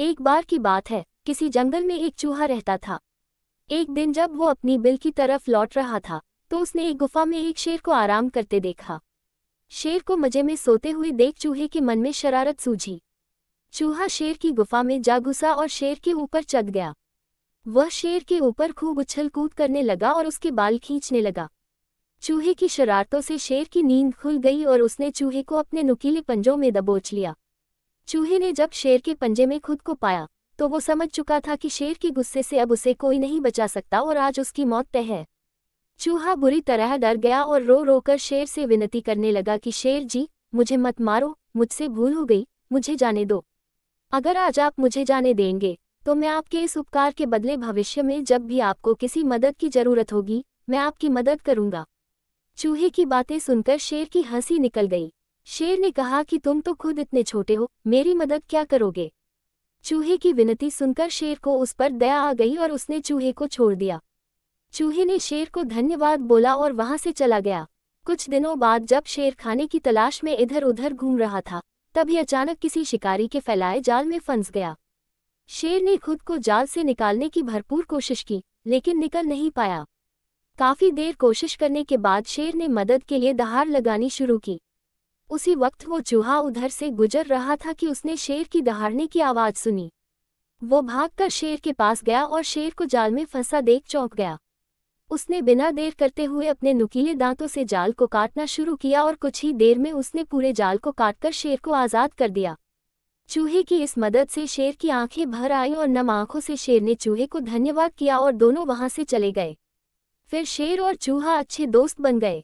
एक बार की बात है किसी जंगल में एक चूहा रहता था एक दिन जब वो अपनी बिल की तरफ लौट रहा था तो उसने एक गुफा में एक शेर को आराम करते देखा शेर को मजे में सोते हुए देख चूहे के मन में शरारत सूझी चूहा शेर की गुफा में जा घुसा और शेर के ऊपर चढ़ गया वह शेर के ऊपर खूब उछल कूद करने लगा और उसके बाल खींचने लगा चूहे की शरारतों से शेर की नींद खुल गई और उसने चूहे को अपने नुकीले पंजों में दबोच लिया चूहे ने जब शेर के पंजे में खुद को पाया तो वो समझ चुका था कि शेर के गुस्से से अब उसे कोई नहीं बचा सकता और आज उसकी मौत तय है चूहा बुरी तरह डर गया और रो रो कर शेर से विनती करने लगा कि शेर जी मुझे मत मारो मुझसे भूल हो गई मुझे जाने दो अगर आज आप मुझे जाने देंगे तो मैं आपके इस उपकार के बदले भविष्य में जब भी आपको किसी मदद की जरूरत होगी मैं आपकी मदद करूंगा चूहे की बातें सुनकर शेर की हंसी निकल गई शेर ने कहा कि तुम तो खुद इतने छोटे हो मेरी मदद क्या करोगे चूहे की विनती सुनकर शेर को उस पर दया आ गई और उसने चूहे को छोड़ दिया चूहे ने शेर को धन्यवाद बोला और वहां से चला गया कुछ दिनों बाद जब शेर खाने की तलाश में इधर उधर घूम रहा था तभी अचानक किसी शिकारी के फैलाए जाल में फंस गया शेर ने खुद को जाल से निकालने की भरपूर कोशिश की लेकिन निकल नहीं पाया काफी देर कोशिश करने के बाद शेर ने मदद के लिए दहाड़ लगानी शुरू की उसी वक्त वो चूहा उधर से गुजर रहा था कि उसने शेर की दहाड़ने की आवाज़ सुनी वो भागकर शेर के पास गया और शेर को जाल में फंसा देख चौंक गया उसने बिना देर करते हुए अपने नुकीले दांतों से जाल को काटना शुरू किया और कुछ ही देर में उसने पूरे जाल को काटकर शेर को आज़ाद कर दिया चूहे की इस मदद से शेर की आंखें भर आई और नम आंखों से शेर ने चूहे को धन्यवाद किया और दोनों वहां से चले गए फिर शेर और चूहा अच्छे दोस्त बन गए